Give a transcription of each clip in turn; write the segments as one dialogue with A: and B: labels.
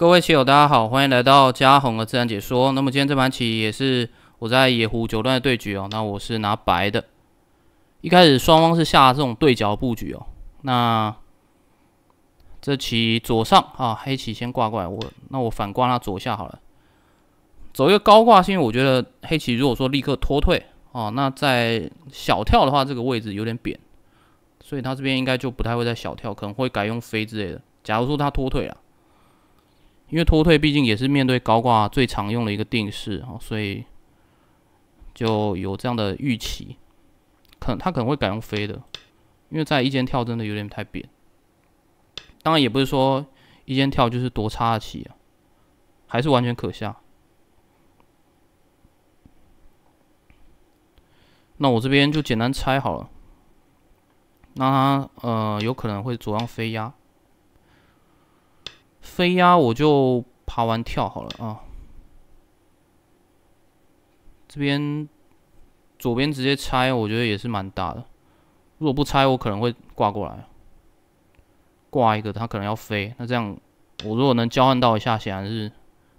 A: 各位棋友，大家好，欢迎来到嘉宏的自然解说。那么今天这盘棋也是我在野狐九段的对局哦。那我是拿白的，一开始双方是下这种对角布局哦。那这棋左上啊，黑棋先挂过来，我那我反挂他左下好了，走一个高挂，因为我觉得黑棋如果说立刻脱退啊，那在小跳的话，这个位置有点扁，所以他这边应该就不太会在小跳，可能会改用飞之类的。假如说他脱退了。因为脱退毕竟也是面对高挂最常用的一个定式啊，所以就有这样的预期，可他可能会改用飞的，因为在一间跳真的有点太扁。当然也不是说一间跳就是多插的啊，还是完全可下。那我这边就简单猜好了，那他呃有可能会左上飞压。飞鸭我就爬完跳好了啊！这边左边直接拆，我觉得也是蛮大的。如果不拆，我可能会挂过来，挂一个他可能要飞。那这样我如果能交换到一下显然是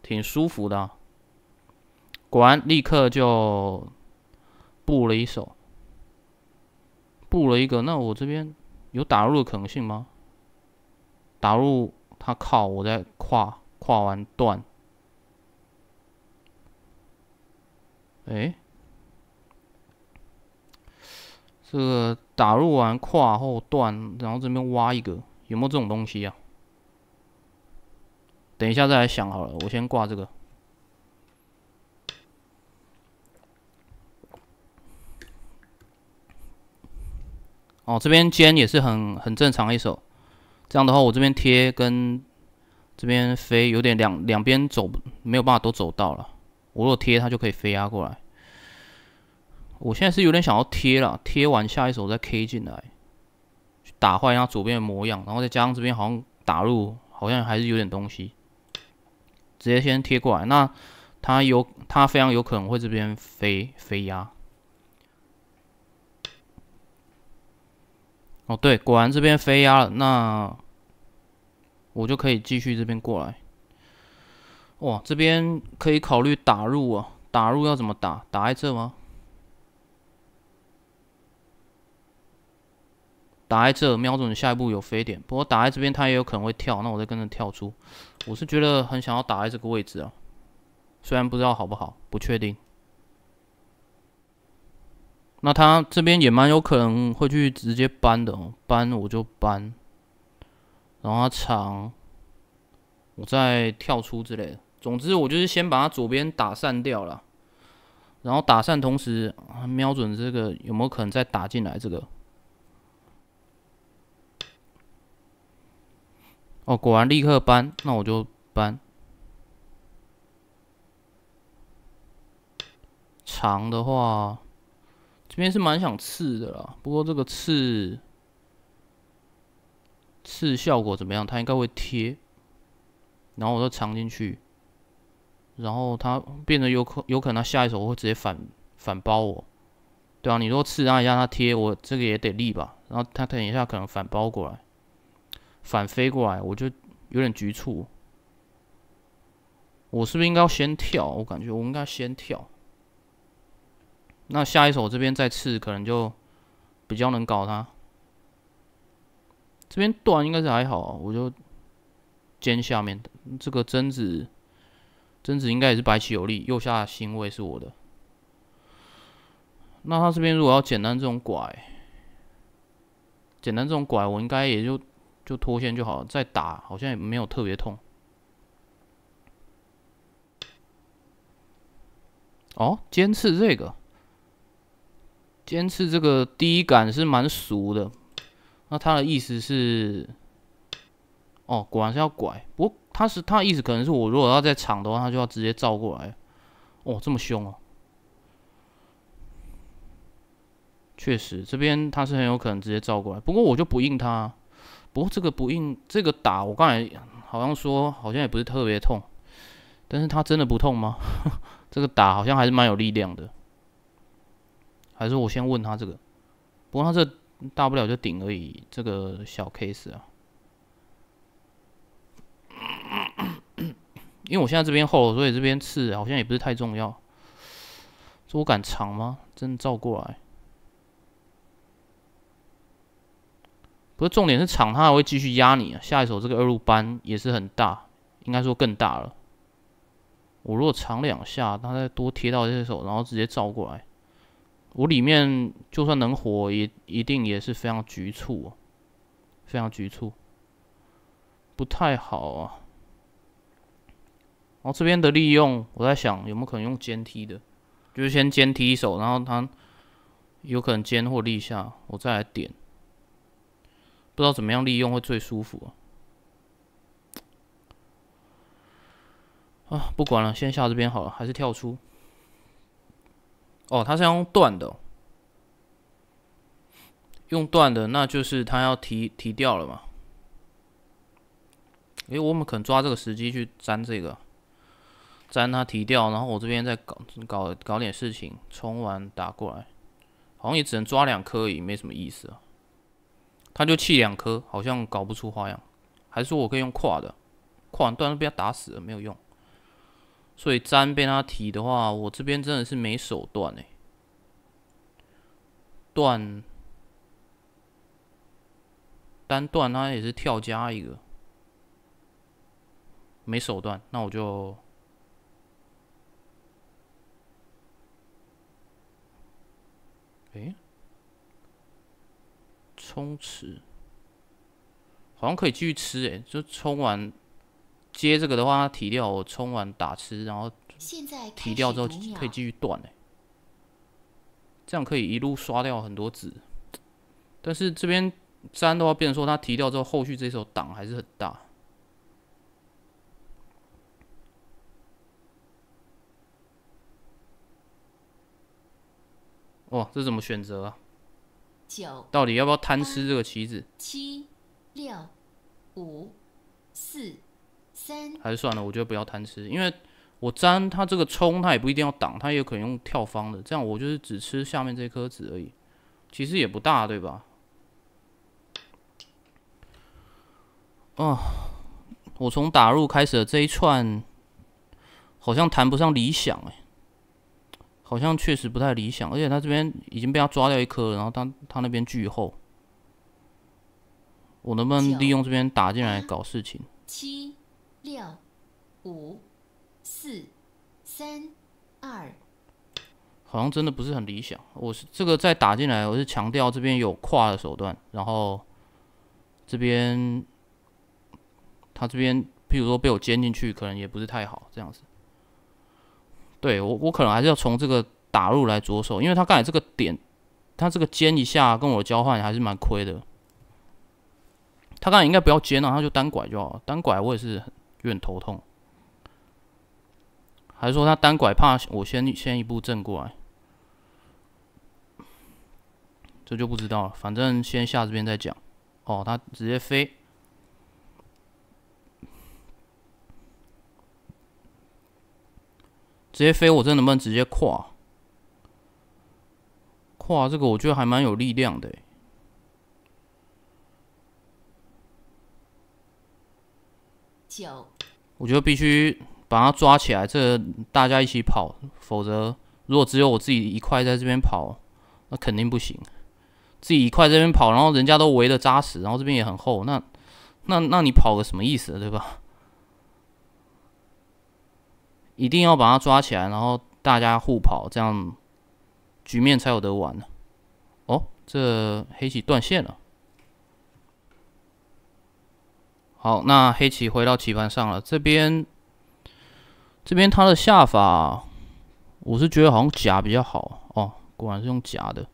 A: 挺舒服的。果然立刻就布了一手，布了一个。那我这边有打入的可能性吗？打入？他靠！我在跨跨完断，哎，这个打入完跨后断，然后这边挖一个，有没有这种东西啊？等一下再来想好了，我先挂这个。哦，这边尖也是很很正常一手。这样的话，我这边贴跟这边飞有点两两边走没有办法都走到了。我果贴，它就可以飞压过来。我现在是有点想要贴了，贴完下一手再 K 进来，打坏它左边的模样，然后再加上这边好像打入好像还是有点东西，直接先贴过来。那他有他非常有可能会这边飞飞压。哦，对，果然这边飞压了，那我就可以继续这边过来。哇，这边可以考虑打入啊！打入要怎么打？打在这吗？打在这，瞄准下一步有飞点，不过打在这边，它也有可能会跳，那我再跟着跳出。我是觉得很想要打在这个位置啊，虽然不知道好不好，不确定。那他这边也蛮有可能会去直接搬的，搬我就搬，然后他长，我再跳出之类的。总之，我就是先把他左边打散掉了，然后打散同时瞄准这个有没有可能再打进来这个。哦，果然立刻搬，那我就搬。长的话。这边是蛮想刺的啦，不过这个刺刺效果怎么样？它应该会贴，然后我就藏进去，然后它变得有可有可能，它下一手会直接反反包我，对啊，你说刺它一下，它贴我这个也得立吧？然后它等一下可能反包过来，反飞过来，我就有点局促。我是不是应该要先跳？我感觉我应该先跳。那下一手这边再刺，可能就比较能搞他。这边断应该是还好，我就尖下面这个贞子，贞子应该也是白棋有利。右下星位是我的。那他这边如果要简单这种拐，简单这种拐，我应该也就就脱线就好了。再打好像也没有特别痛。哦，尖刺这个。尖刺这个第一感是蛮熟的，那他的意思是，哦，果然是要拐。不过他是他意思可能是我如果要在场的话，他就要直接照过来。哦，这么凶哦。确实，这边他是很有可能直接照过来。不过我就不应他。不过这个不应这个打，我刚才好像说好像也不是特别痛，但是他真的不痛吗？这个打好像还是蛮有力量的。还是我先问他这个，不过他这大不了就顶而已，这个小 case 啊。因为我现在这边厚，所以这边刺好像也不是太重要。这我敢藏吗？真照过来。不是重点是长，他还会继续压你啊。下一手这个二路扳也是很大，应该说更大了。我如果长两下，他再多贴到这手，然后直接照过来。我里面就算能活，也一定也是非常局促，非常局促，不太好啊。然后这边的利用，我在想有没有可能用尖踢的，就是先尖踢一手，然后他有可能尖或立下，我再来点。不知道怎么样利用会最舒服啊。啊，不管了，先下这边好了，还是跳出。哦，他是用断的，用断的，那就是他要提提掉了嘛。为我们可能抓这个时机去粘这个，粘他提掉，然后我这边再搞搞搞点事情，冲完打过来，好像也只能抓两颗而已，没什么意思啊。他就弃两颗，好像搞不出花样。还是说我可以用跨的，跨断被他打死了，没有用。所以詹被他提的话，我这边真的是没手段哎。断，单断他也是跳加一个，没手段，那我就，哎，冲刺，好像可以继续吃哎，就冲完。接这个的话，提掉，冲完打吃，然后提掉之后可以继续断哎，这样可以一路刷掉很多子。但是这边粘的话，变成说他提掉之后，后续这手挡还是很大。哇，这怎么选择啊？九，到底要不要贪吃这个棋子？
B: 七、六、五、四。
A: 还是算了，我觉得不要贪吃，因为我粘它这个冲，它也不一定要挡，它也可能用跳方的。这样我就是只吃下面这颗子而已，其实也不大，对吧？哦，我从打入开始的这一串好像谈不上理想哎，好像确实不太理想。而且他这边已经被他抓掉一颗，然后他他那边巨厚，我能不能利用这边打进来搞事情？
B: 七。六、五、四、三、二，
A: 好像真的不是很理想。我是这个再打进来，我是强调这边有跨的手段，然后这边他这边，譬如说被我尖进去，可能也不是太好这样子。对我，我可能还是要从这个打入来着手，因为他刚才这个点，他这个尖一下，跟我交换还是蛮亏的。他刚才应该不要尖了，他就单拐就好了，单拐我也是。有点头痛，还说他单拐怕我先先一步正过来，这就不知道了。反正先下这边再讲。哦，他直接飞，直接飞，我这能不能直接跨？跨这个，我觉得还蛮有力量的。九。我觉得必须把他抓起来，这大家一起跑，否则如果只有我自己一块在这边跑，那肯定不行。自己一块这边跑，然后人家都围的扎实，然后这边也很厚，那那那你跑个什么意思，对吧？一定要把他抓起来，然后大家互跑，这样局面才有得玩呢。哦，这黑棋断线了。好，那黑棋回到棋盘上了。这边，这边他的下法，我是觉得好像夹比较好哦。果然是用夹的。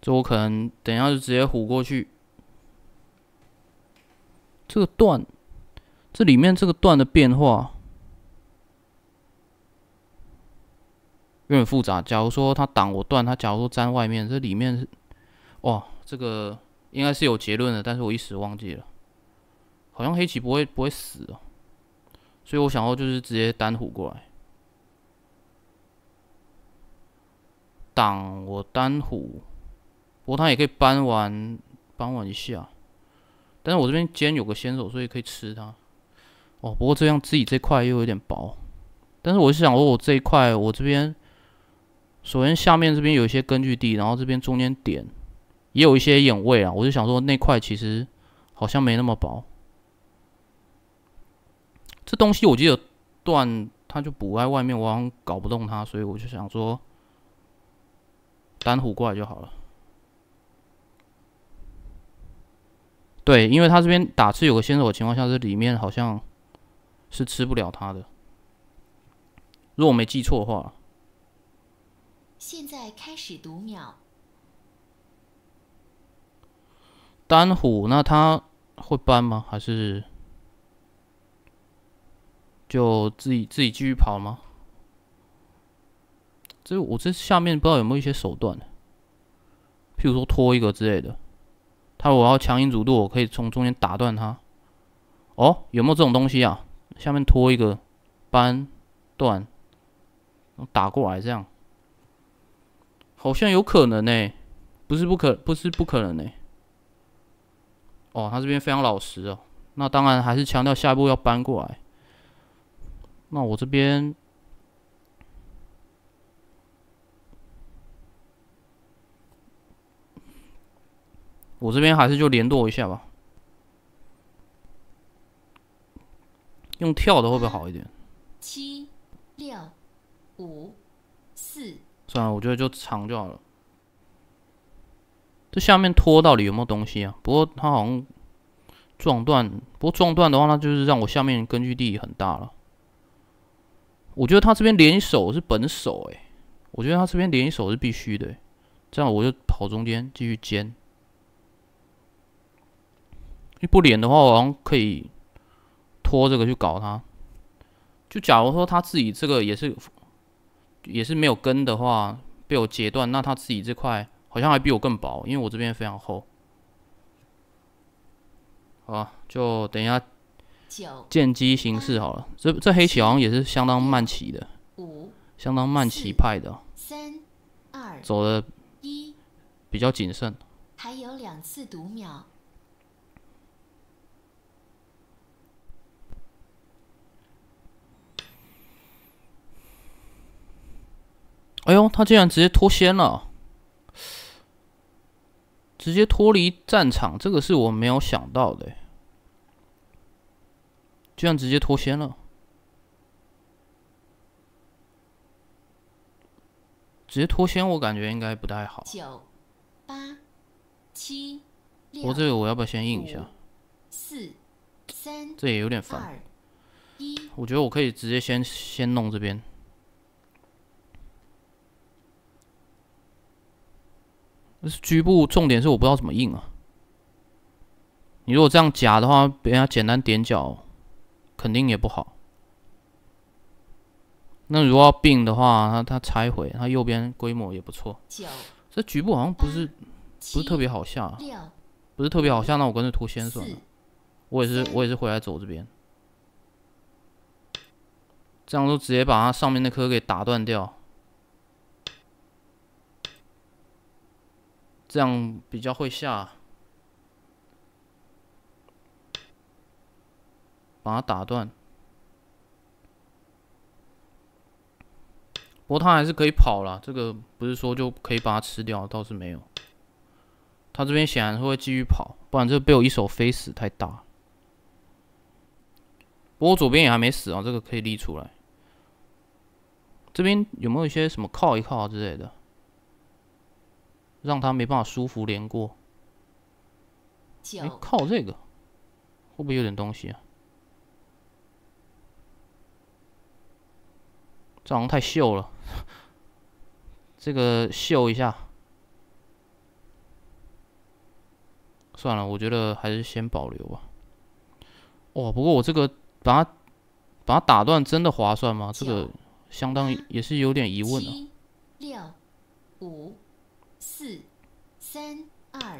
A: 这我可能等一下就直接虎过去。这个段，这里面这个段的变化。有点复杂。假如说他挡我断，他假如说粘外面，这里面是哇，这个应该是有结论的，但是我一时忘记了。好像黑棋不会不会死哦，所以我想要就是直接单虎过来挡我单虎，不过他也可以搬完搬完一下，但是我这边既然有个先手，所以可以吃他哦。不过这样自己这块又有点薄，但是我是想说，我这一块我这边。首先，下面这边有一些根据地，然后这边中间点也有一些眼位啊。我就想说，那块其实好像没那么薄。这东西我记得断，它就补在外面，我好像搞不动它，所以我就想说，单虎怪就好了。对，因为他这边打字有个先手的情况下，这里面好像是吃不了他的，如果我没记错的话。
B: 现在开始读秒。
A: 单虎，那他会搬吗？还是就自己自己继续跑吗？这我这下面不知道有没有一些手段，譬如说拖一个之类的。他我要强硬阻度，我可以从中间打断他。哦，有没有这种东西啊？下面拖一个搬断，打过来这样。好像有可能诶，不是不可，不是不可能诶。哦，他这边非常老实哦，那当然还是强调下一步要搬过来。那我这边，我这边还是就联络一下吧。用跳的会不会好一点？
B: 七六五。
A: 算了，我觉得就长就好了。这下面拖到底有没有东西啊？不过他好像撞断，不过撞断的话，那就是让我下面根据地很大了。我觉得他这边联手是本手，哎，我觉得他这边联手是必须的。这样我就跑中间继续煎。一不连的话，我好像可以拖这个去搞他。就假如说他自己这个也是。也是没有根的话被我截断，那他自己这块好像还比我更薄，因为我这边非常厚。啊，就等一下，见机行事好了。这这黑棋好像也是相当慢棋的，相当慢棋派的，三二走的比较谨慎。
B: 还有两次读秒。
A: 哎呦，他竟然直接脱先了，直接脱离战场，这个是我没有想到的，居然直接脱先了，直接脱先，我感觉应该不太好。
B: 九八七，我这个我要不要先印一下？四三，这也有点烦，
A: 我觉得我可以直接先先弄这边。是局部重点是我不知道怎么印啊。你如果这样夹的话，别人简单点脚，肯定也不好。那如果要并的话，它他拆毁，他右边规模也不错。九，这局部好像不是不是特别好下，不是特别好下，那我干脆涂先算了。我也是我也是回来走这边，这样就直接把他上面那颗给打断掉。这样比较会下，把它打断。不过它还是可以跑了，这个不是说就可以把它吃掉，倒是没有。它这边显然会继续跑，不然就被我一手飞死太大。不过左边也还没死啊，这个可以立出来。这边有没有一些什么靠一靠之类的？让他没办法舒服连过，哎、靠这个会不会有点东西啊？这好像太秀了，这个秀一下算了，我觉得还是先保留吧。哇，不过我这个把它把它打断真的划算吗？这个相当也是有点疑问的。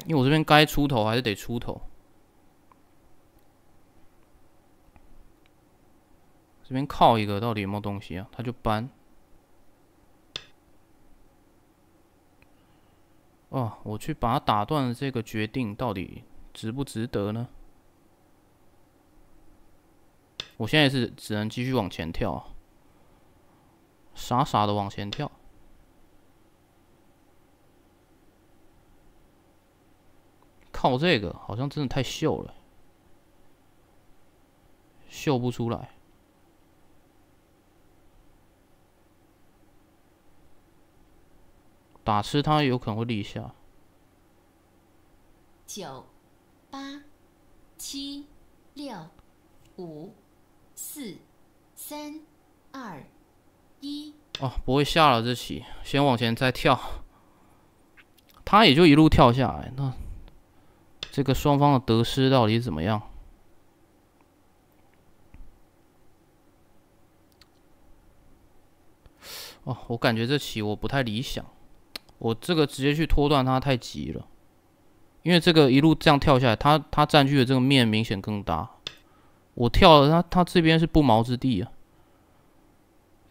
A: 因为，我这边该出头还是得出头。这边靠一个，到底有没有东西啊？他就搬。哦，我去，把他打断这个决定到底值不值得呢？我现在是只能继续往前跳，傻傻的往前跳。靠这个好像真的太秀了，秀不出来。打吃他有可能会立下。
C: 九、
B: 八、七、六、五、四、三、二、
A: 一。哦，不会下了这棋，先往前再跳。他也就一路跳下来，那。这个双方的得失到底怎么样？哦，我感觉这棋我不太理想，我这个直接去拖断它太急了，因为这个一路这样跳下来，它它占据的这个面明显更大，我跳了，它它这边是不毛之地啊，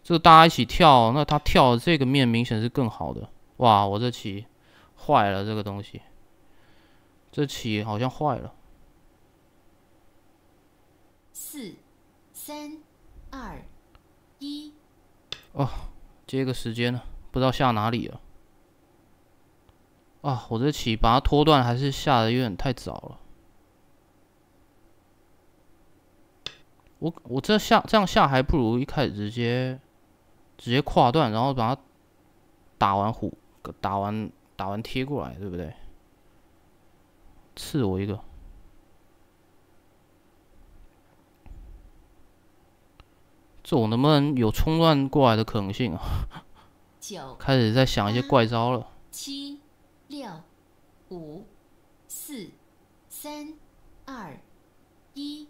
A: 这个大家一起跳，那他跳的这个面明显是更好的，哇，我这棋坏了，这个东西。这棋好像坏了。
B: 四、三、二、一。
A: 哦，接个时间呢，不知道下哪里了。啊，我这棋把它拖断，还是下的有点太早了。我我这下这样下，还不如一开始直接直接跨断，然后把它打完虎，打完打完贴过来，对不对？赐我一个，这我能不能有冲乱过来的可能性啊？九开始在想一些怪招了。
B: 七、六、五、四、三、二、一，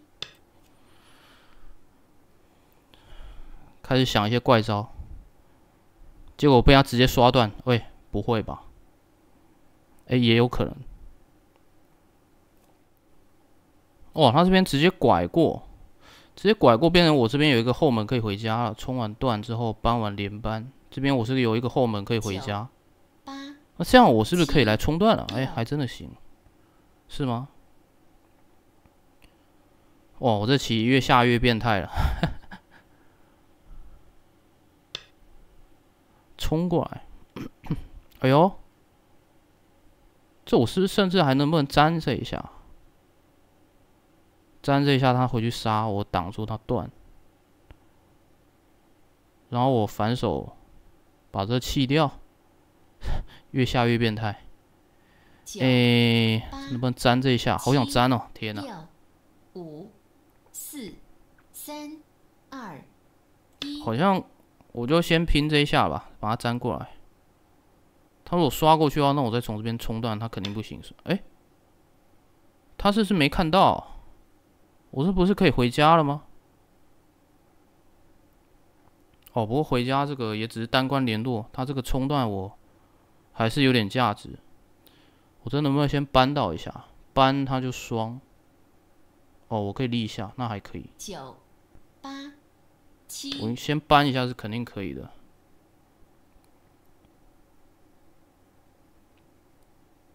A: 开始想一些怪招，结果被他直接刷断。喂，不会吧？哎，也有可能。哇，他这边直接拐过，直接拐过，变成我这边有一个后门可以回家了。冲完段之后，搬完连搬，这边我是有一个后门可以回家。那这样我是不是可以来冲段了？哎，还真的行，是吗？哇，我这棋越下越变态了。冲过来，哎呦，这我是不是甚至还能不能粘这一下？粘这一下，他回去杀我，挡住他断，然后我反手把这弃掉，越下越变态。哎，能不能粘这一下？好想粘哦！天哪！
B: 五、四、三、二、
A: 好像我就先拼这一下吧，把它粘过来。他如果刷过去的话，那我再从这边冲断，他肯定不行。哎，他是不是没看到？我这不是可以回家了吗？哦，不过回家这个也只是单关联络，他这个冲段我还是有点价值。我这能不能先扳倒一下，扳他就双。哦，我可以立一下，那还可以。
C: 九八
A: 七。我们先扳一下是肯定可以的。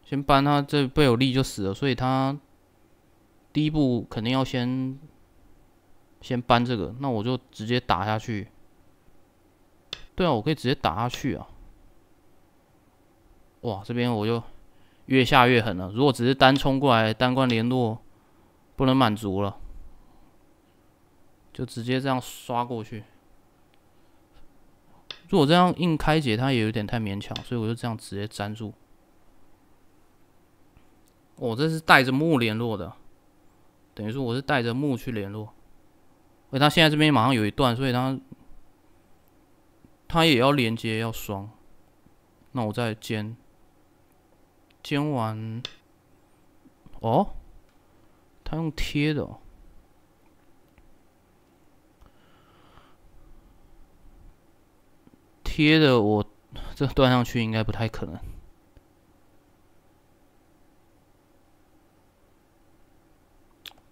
A: 先扳他这被有立就死了，所以他。第一步肯定要先先搬这个，那我就直接打下去。对啊，我可以直接打下去啊。哇，这边我就越下越狠了。如果只是单冲过来，单关联络不能满足了，就直接这样刷过去。如果这样硬开解，它也有点太勉强，所以我就这样直接粘住。我这是带着木联络的。等于说我是带着木去联络，而他现在这边马上有一段，所以他他也要连接要双，那我再煎，煎完，哦，他用贴的，哦，贴的我这断上去应该不太可能。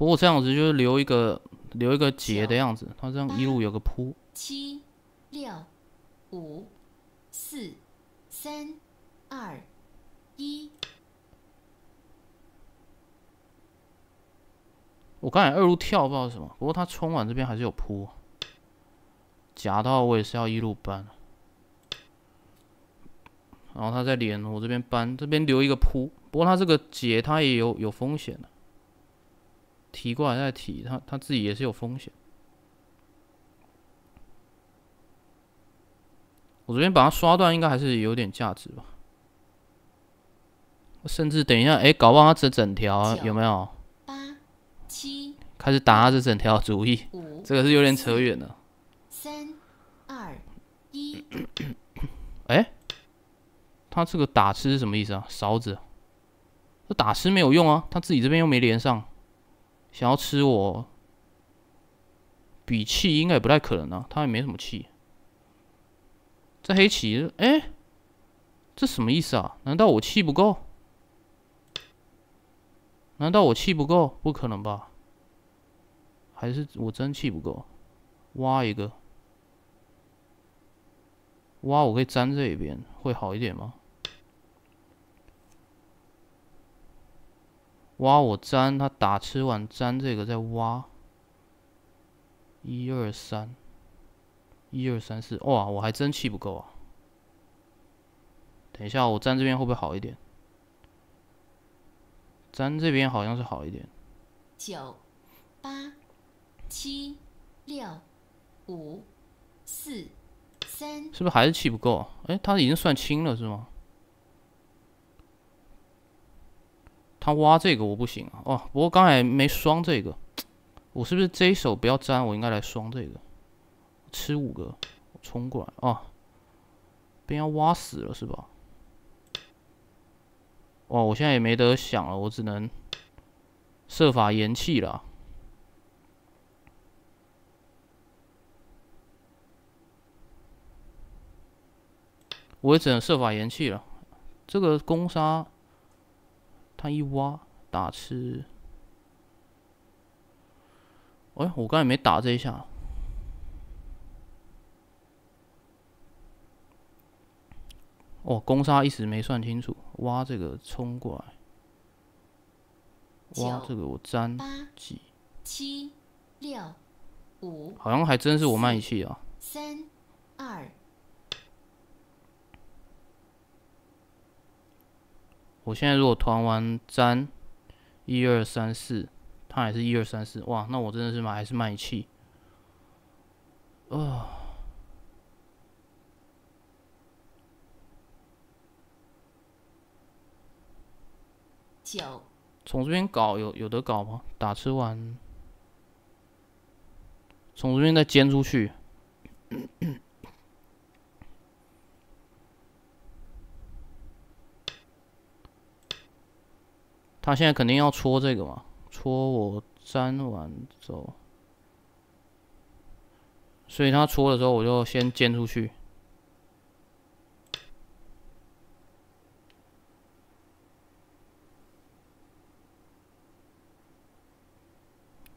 A: 不过这样子就是留一个留一个结的样子，他这样一路有个铺。
B: 七六五四三二一。
A: 我刚才二路跳不知道什么，不过他冲完这边还是有铺。夹到我也是要一路搬，然后他再连我这边搬，这边留一个铺。不过他这个结他也有有风险的。提过来再提，他他自己也是有风险。我这边把它刷断，应该还是有点价值吧？甚至等一下，哎，搞忘他这整条有没有？八七开始打他这整条主意，这个是有点扯远了。三二一，哎，他这个打吃是什么意思啊？勺子，这打吃没有用啊，他自己这边又没连上。想要吃我，比气应该也不太可能啊。他也没什么气。这黑棋，哎，这什么意思啊？难道我气不够？难道我气不够？不可能吧？还是我真气不够？挖一个，挖，我可以粘这边，会好一点吗？挖我粘他打吃完粘这个再挖，一二三，一二三四哇！我还真气不够啊。等一下，我粘这边会不会好一点？粘这边好像是好一点。
B: 九八七六五四三，
A: 是不是还是气不够啊？哎，他已经算清了是吗？他挖这个我不行啊！哦，不过刚才没双这个，我是不是这一手不要粘？我应该来双这个，吃五个冲过来啊！被要挖死了是吧？哇，我现在也没得想了，我只能设法延弃了。我也只能设法延弃了，这个攻杀。他一挖打吃，哎，我刚才没打这一下。哦，攻杀一时没算清楚，挖这个冲过来，挖这个我粘几
B: 七六五，
A: 好像还真是我慢一气啊。
B: 三二。
A: 我现在如果团完粘一二三四，它还是一二三四，哇，那我真的是买还是卖气？哦，九。从这边搞有有的搞吗？打吃完，从这边再煎出去。他现在肯定要戳这个嘛，戳我粘完走，所以他戳的时候，我就先溅出去。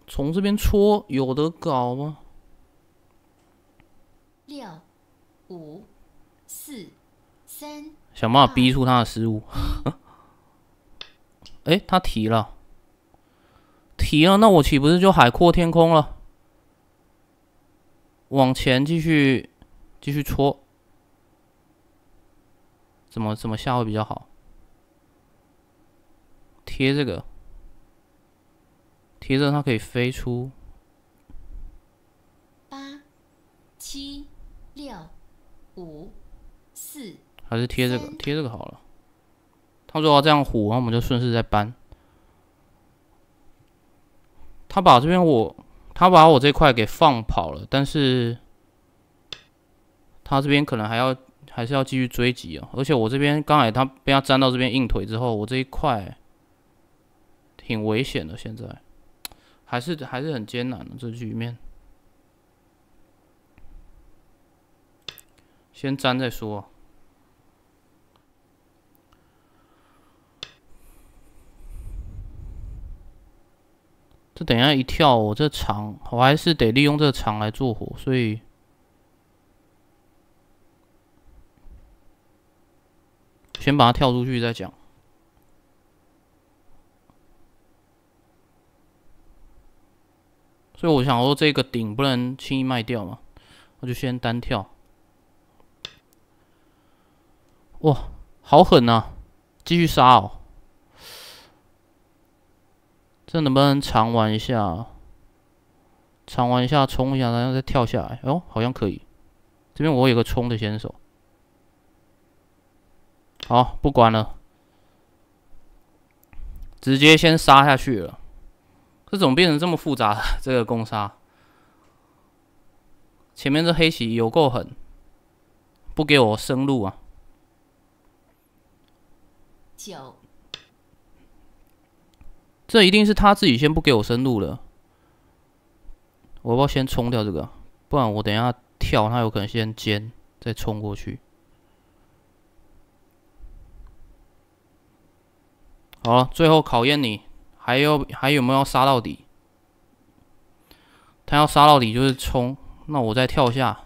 A: 从这边戳有的搞吗？
B: 六、五、四、三，
A: 想办法逼出他的失误。哎，他提了，提了，那我岂不是就海阔天空了？往前继续，继续戳，怎么怎么下会比较好？贴这个，贴这个，它可以飞出。
B: 八、七、六、五、四，
A: 还是贴这个，贴这个好了。他说、他这样虎，然后我们就顺势再搬。他把这边我，他把我这块给放跑了，但是他这边可能还要还是要继续追击啊！而且我这边刚才他被他粘到这边硬腿之后，我这一块挺危险的，现在还是还是很艰难的这局面。先粘再说。这等一下一跳，我这长，我还是得利用这个长来做火，所以先把它跳出去再讲。所以我想说，这个顶不能轻易卖掉嘛，我就先单跳。哇，好狠啊！继续杀哦！这能不能常玩一下？常玩一下，冲一下，然后再跳下来。哦，好像可以。这边我有个冲的先手。好，不管了，直接先杀下去了。这怎么变成这么复杂了？这个攻杀，前面这黑棋有够狠，不给我生路啊！九。这一定是他自己先不给我深路了。我要不要先冲掉这个？不然我等下跳，他有可能先尖再冲过去。好了，最后考验你，还有还有没有要杀到底？他要杀到底就是冲，那我再跳下。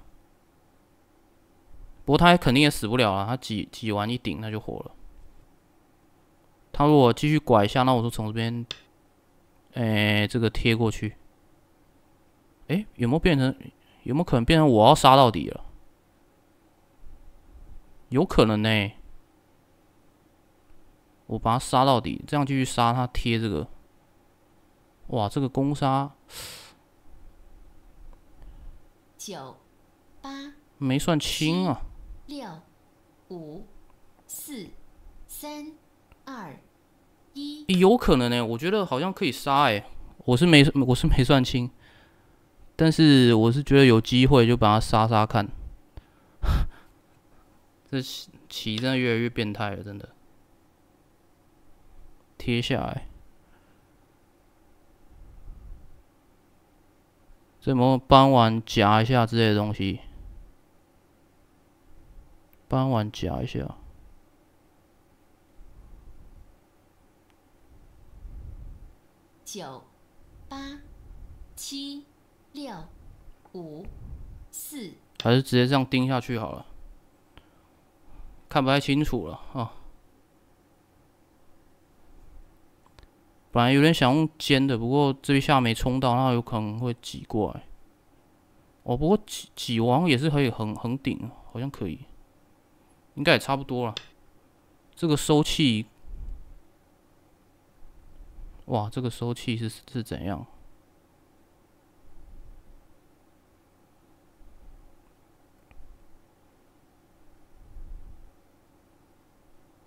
A: 不过他肯定也死不了了，他挤挤完一顶他就活了。他如果继续拐一下，那我就从这边，哎，这个贴过去。哎，有没有变成？有没有可能变成我要杀到底了？有可能呢。我把他杀到底，这样继续杀他贴这个。哇，这个攻杀。
B: 九，八。
A: 没算清啊。
B: 六，五，四，三。
A: 二一，有可能呢，我觉得好像可以杀哎，我是没我是没算清，但是我是觉得有机会就把它杀杀看。这棋棋真的越来越变态了，真的。贴下来，怎么搬完夹一下之类的东西？搬完夹一下。
C: 九八
B: 七六五四，
A: 还是直接这样盯下去好了，看不太清楚了啊。本来有点想用尖的，不过这一下没冲到，然后有可能会挤过来。哦，不过挤挤完也是可以横横顶，好像可以，应该也差不多了。这个收气。哇，这个收气是是怎样？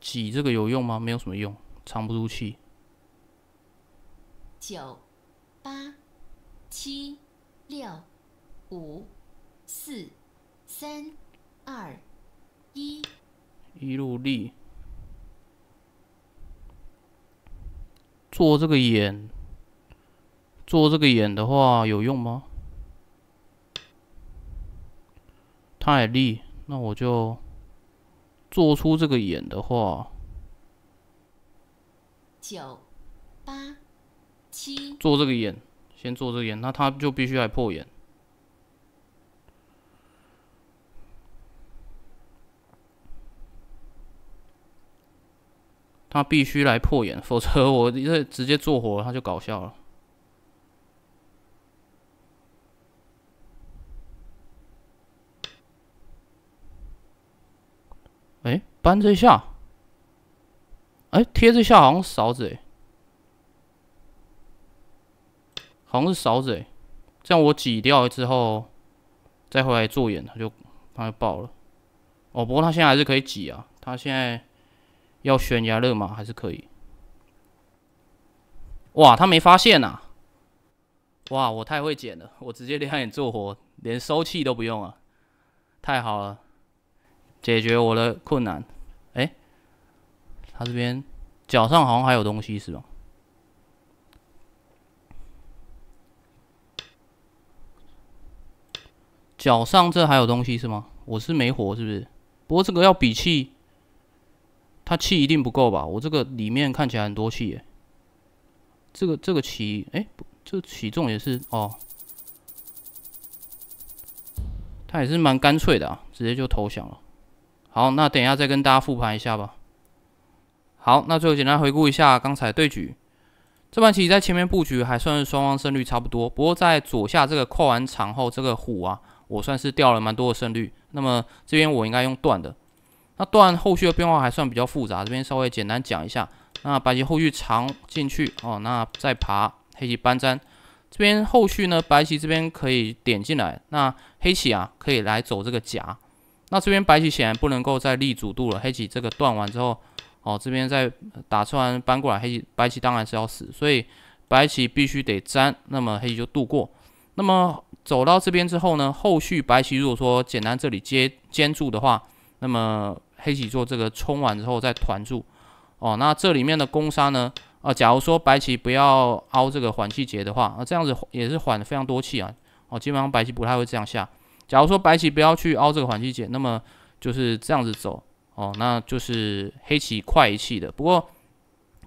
A: 挤这个有用吗？没有什么用，藏不住气。
C: 九、
B: 八、七、六、五、四、三、二、一，
A: 一路力。做这个眼，做这个眼的话有用吗？太力，那我就做出这个眼的话，
C: 九八
A: 七。做这个眼，先做这个眼，那他就必须来破眼。他必须来破眼，否则我这直接做活他就搞笑了。哎，扳这下，哎贴这下好像勺子哎，好像是勺子哎，这样我挤掉之后再回来做眼，他就他就爆了。哦，不过他现在还是可以挤啊，他现在。要悬崖勒马还是可以？哇，他没发现啊！哇，我太会捡了，我直接两点做活，连收气都不用啊，太好了，解决我的困难。哎，他这边脚上好像还有东西是吧？脚上这还有东西是吗？我是没火是不是？不过这个要比气。他气一定不够吧？我这个里面看起来很多气耶。这个这个起，哎，这起重也是哦。他也是蛮干脆的啊，直接就投降了。好，那等一下再跟大家复盘一下吧。好，那最后简单回顾一下刚才对局。这盘棋在前面布局还算是双方胜率差不多，不过在左下这个跨完场后，这个虎啊，我算是掉了蛮多的胜率。那么这边我应该用断的。那断后续的变化还算比较复杂，这边稍微简单讲一下。那白棋后续长进去哦，那再爬黑棋扳粘。这边后续呢，白棋这边可以点进来，那黑棋啊可以来走这个夹。那这边白棋显然不能够再立主度了，黑棋这个断完之后，哦这边再打穿搬过来，黑棋白棋当然是要死，所以白棋必须得粘，那么黑棋就渡过。那么走到这边之后呢，后续白棋如果说简单这里接尖注的话，那么黑棋做这个冲完之后再团住，哦，那这里面的攻杀呢？啊，假如说白棋不要凹这个缓气劫的话，啊，这样子也是缓非常多气啊。哦，基本上白棋不太会这样下。假如说白棋不要去凹这个缓气劫，那么就是这样子走，哦，那就是黑棋快一气的。不过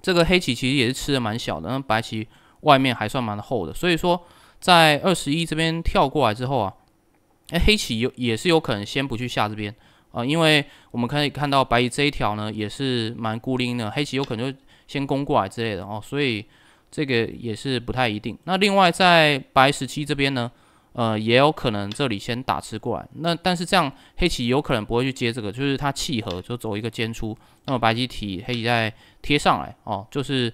A: 这个黑棋其实也是吃的蛮小的，那白棋外面还算蛮厚的。所以说在二十一这边跳过来之后啊，哎，黑棋有也是有可能先不去下这边。啊，因为我们可以看到白棋这一条呢，也是蛮孤零的，黑棋有可能就先攻过来之类的哦，所以这个也是不太一定。那另外在白十七这边呢，呃，也有可能这里先打吃过来，那但是这样黑棋有可能不会去接这个，就是它契合就走一个尖出，那么白棋提黑棋再贴上来哦，就是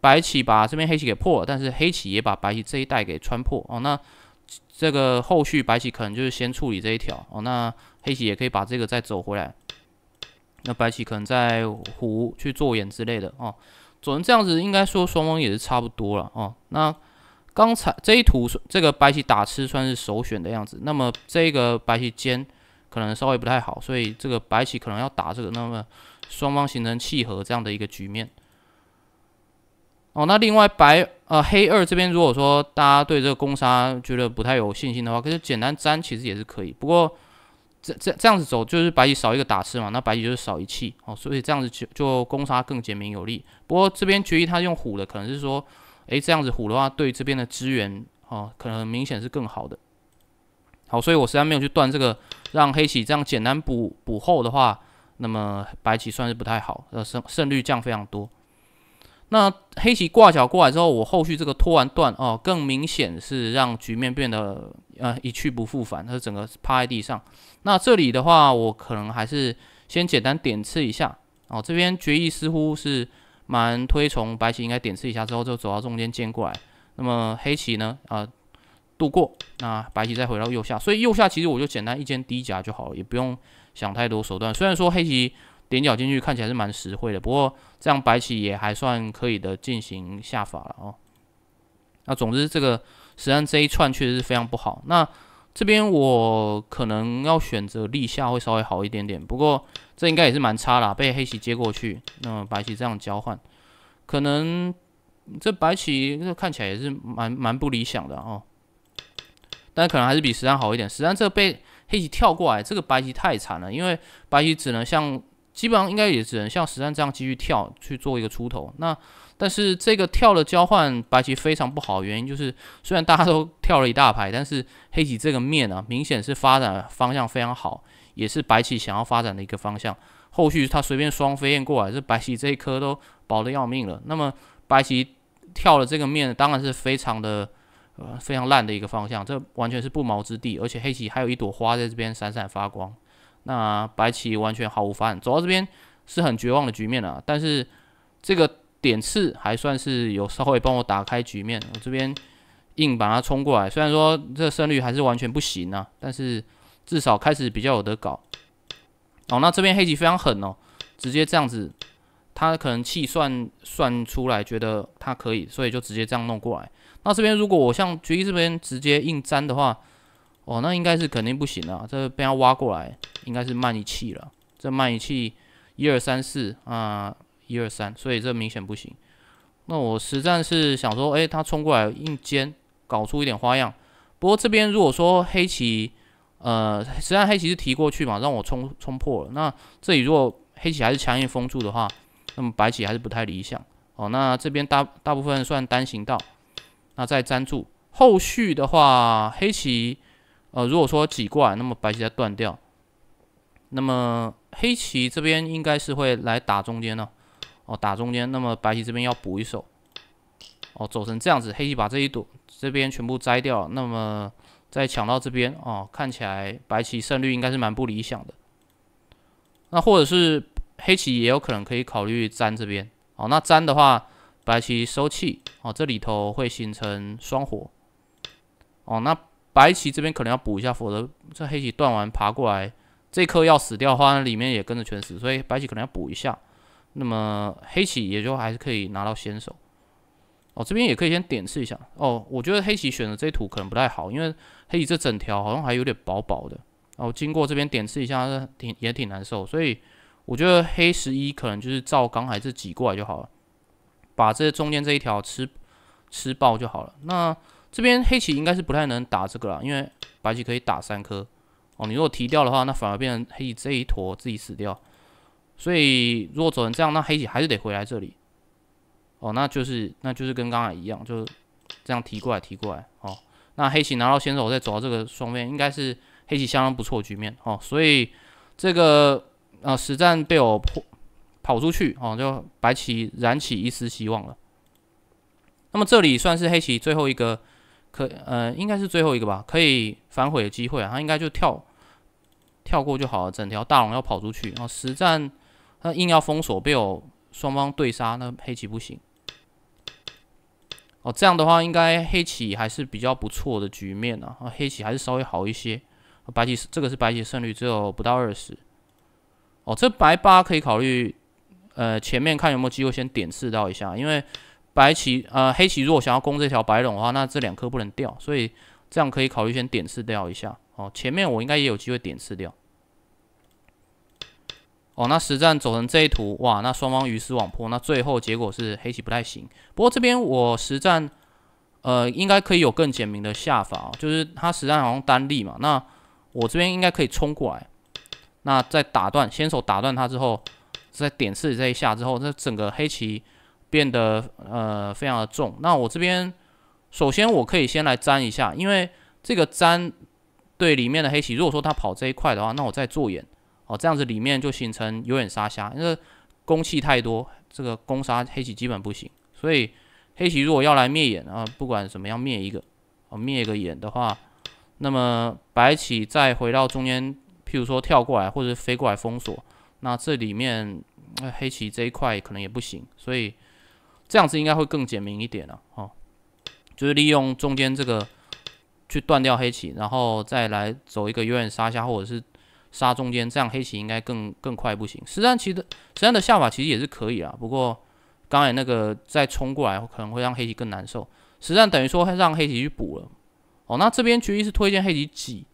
A: 白棋把这边黑棋给破了，但是黑棋也把白棋这一带给穿破哦，那这个后续白棋可能就是先处理这一条哦，那。黑棋也可以把这个再走回来，那白棋可能在胡去做眼之类的啊，总成这样子应该说双方也是差不多了啊。那刚才这一图，这个白棋打吃算是首选的样子。那么这个白棋尖可能稍微不太好，所以这个白棋可能要打这个，那么双方形成契合这样的一个局面。哦，那另外白呃黑二这边，如果说大家对这个攻杀觉得不太有信心的话，可以简单粘，其实也是可以。不过。这这这样子走就是白棋少一个打吃嘛，那白棋就是少一气哦，所以这样子就就攻杀更简明有力。不过这边决议他用虎的，可能是说，诶，这样子虎的话对这边的支援哦，可能明显是更好的。好，所以我实在没有去断这个，让黑棋这样简单补补后的话，那么白棋算是不太好，呃胜胜率降非常多。那黑棋挂角过来之后，我后续这个拖完断哦，更明显是让局面变得。呃，一去不复返，它整个趴在地上。那这里的话，我可能还是先简单点刺一下哦。这边决议似乎是蛮推崇白棋应该点刺一下之后就走到中间尖过来。那么黑棋呢？啊，度过。那白棋再回到右下，所以右下其实我就简单一间低夹就好了，也不用想太多手段。虽然说黑棋点脚进去看起来是蛮实惠的，不过这样白棋也还算可以的进行下法了哦。那总之这个。实战这一串确实是非常不好。那这边我可能要选择立下会稍微好一点点，不过这应该也是蛮差啦，被黑棋接过去，那白棋这样交换，可能这白棋这看起来也是蛮蛮不理想的哦。但可能还是比实战好一点。实战这个被黑棋跳过来，这个白棋太惨了，因为白棋只能像基本上应该也只能像实战这样继续跳去做一个出头。那但是这个跳了交换，白棋非常不好的原因就是，虽然大家都跳了一大排，但是黑棋这个面啊，明显是发展方向非常好，也是白棋想要发展的一个方向。后续他随便双飞燕过来，这白棋这一颗都薄的要命了。那么白棋跳了这个面，当然是非常的呃非常烂的一个方向，这完全是不毛之地。而且黑棋还有一朵花在这边闪闪发光，那白棋完全毫无发展，走到这边是很绝望的局面了。但是这个。点刺还算是有稍微帮我打开局面，我这边硬把它冲过来，虽然说这胜率还是完全不行啊，但是至少开始比较有得搞。哦，那这边黑棋非常狠哦，直接这样子，他可能气算算出来觉得他可以，所以就直接这样弄过来。那这边如果我像局一这边直接硬粘的话，哦，那应该是肯定不行了，这被他挖过来应该是慢一气了。这慢一气一二三四啊。一二三，所以这明显不行。那我实战是想说，哎，他冲过来硬尖，搞出一点花样。不过这边如果说黑棋，呃，实战黑棋是提过去嘛，让我冲冲破了。那这里如果黑棋还是强硬封住的话，那么白棋还是不太理想。哦，那这边大大部分算单行道，那再粘住。后续的话，黑棋，呃，如果说挤过来，那么白棋再断掉。那么黑棋这边应该是会来打中间呢。哦，打中间，那么白棋这边要补一手，哦，走成这样子，黑棋把这一朵这边全部摘掉，那么再抢到这边，哦，看起来白棋胜率应该是蛮不理想的。那或者是黑棋也有可能可以考虑粘这边，哦，那粘的话，白棋收气，哦，这里头会形成双活，哦，那白棋这边可能要补一下，否则这黑棋断完爬过来，这颗要死掉的话，那里面也跟着全死，所以白棋可能要补一下。那么黑棋也就还是可以拿到先手，哦，这边也可以先点刺一下，哦，我觉得黑棋选的这图可能不太好，因为黑棋这整条好像还有点薄薄的，哦，经过这边点刺一下，挺也挺难受，所以我觉得黑十一可能就是照刚才这几来就好了，把这中间这一条吃吃爆就好了。那这边黑棋应该是不太能打这个了，因为白棋可以打三颗，哦，你如果提掉的话，那反而变成黑棋这一坨自己死掉。所以如果走成这样，那黑棋还是得回来这里。哦，那就是那就是跟刚才一样，就这样提过来提过来。哦，那黑棋拿到先手，再走到这个双面，应该是黑棋相当不错的局面。哦，所以这个啊实战被我破跑出去，哦，就白棋燃起一丝希望了。那么这里算是黑棋最后一个可呃应该是最后一个吧，可以反悔的机会啊，他应该就跳跳过就好了，整条大龙要跑出去。哦，实战。那硬要封锁，被我双方对杀，那黑棋不行。哦，这样的话，应该黑棋还是比较不错的局面啊。黑棋还是稍微好一些。白棋这个是白棋胜率只有不到二十。哦，这白八可以考虑，呃，前面看有没有机会先点刺掉一下，因为白棋呃黑棋如果想要攻这条白龙的话，那这两颗不能掉，所以这样可以考虑先点刺掉一下。哦，前面我应该也有机会点刺掉。哦，那实战走成这一图，哇，那双方鱼死网破，那最后结果是黑棋不太行。不过这边我实战，呃，应该可以有更简明的下法哦，就是他实战好像单立嘛，那我这边应该可以冲过来，那再打断，先手打断他之后，再点刺这一下之后，那整个黑棋变得呃非常的重。那我这边首先我可以先来粘一下，因为这个粘对里面的黑棋，如果说他跑这一块的话，那我再做眼。哦，这样子里面就形成有眼杀虾，因为公气太多，这个攻杀黑棋基本不行。所以黑棋如果要来灭眼啊，不管怎么样灭一个，哦灭一个眼的话，那么白棋再回到中间，譬如说跳过来或者飞过来封锁，那这里面黑棋这一块可能也不行。所以这样子应该会更简明一点了。哦，就是利用中间这个去断掉黑棋，然后再来走一个有点杀虾，或者是。杀中间，这样黑棋应该更更快，不行。实战其实实战的下法其实也是可以啊，不过刚才那个再冲过来，可能会让黑棋更难受。实战等于说让黑棋去补了，哦，那这边局一是推荐黑棋挤，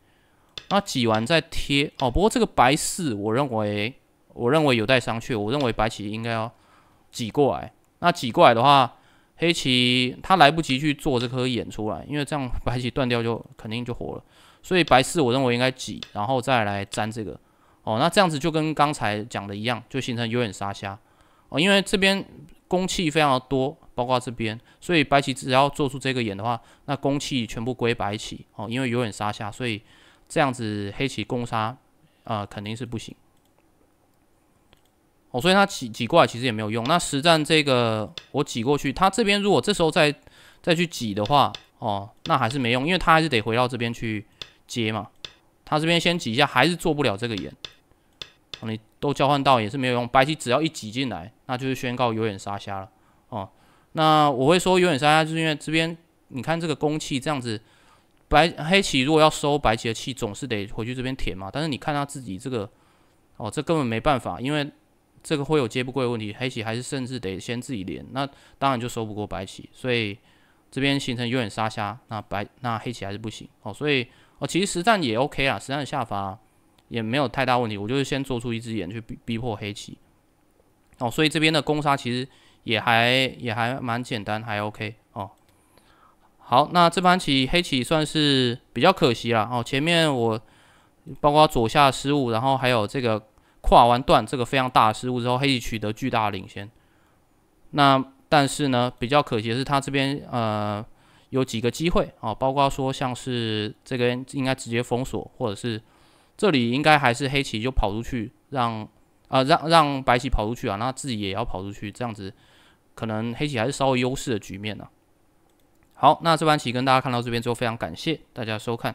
A: 那挤完再贴，哦，不过这个白四，我认为我认为有待商榷，我认为白棋应该要挤过来。那挤过来的话，黑棋他来不及去做这颗眼出来，因为这样白棋断掉就肯定就活了。所以白四，我认为应该挤，然后再来粘这个哦。那这样子就跟刚才讲的一样，就形成永远杀虾。哦。因为这边攻气非常的多，包括这边，所以白棋只要做出这个眼的话，那攻气全部归白棋哦。因为永远杀虾，所以这样子黑棋攻杀啊肯定是不行哦。所以他挤挤过来其实也没有用。那实战这个我挤过去，他这边如果这时候再再去挤的话哦，那还是没用，因为他还是得回到这边去。接嘛，他这边先挤一下还是做不了这个眼，你都交换到也是没有用。白棋只要一挤进来，那就是宣告有眼杀瞎了哦。那我会说有眼杀瞎，就是因为这边你看这个攻气这样子，白黑棋如果要收白棋的气，总是得回去这边填嘛。但是你看他自己这个哦，这根本没办法，因为这个会有接不过的问题。黑棋还是甚至得先自己连，那当然就收不过白棋，所以这边形成有眼杀瞎，那白那黑棋还是不行哦，所以。哦，其实实战也 OK 啊，实战下法也没有太大问题。我就是先做出一只眼去逼逼迫黑棋。哦，所以这边的攻杀其实也还也还蛮简单，还 OK 哦。好，那这盘棋黑棋算是比较可惜了哦。前面我包括左下失误，然后还有这个跨完段这个非常大的失误之后，黑棋取得巨大领先。那但是呢，比较可惜的是他这边呃。有几个机会啊，包括说像是这边应该直接封锁，或者是这里应该还是黑棋就跑出去，让啊让让白棋跑出去啊，那自己也要跑出去，这样子可能黑棋还是稍微优势的局面呢。好，那这盘棋跟大家看到这边之后，非常感谢大家收看。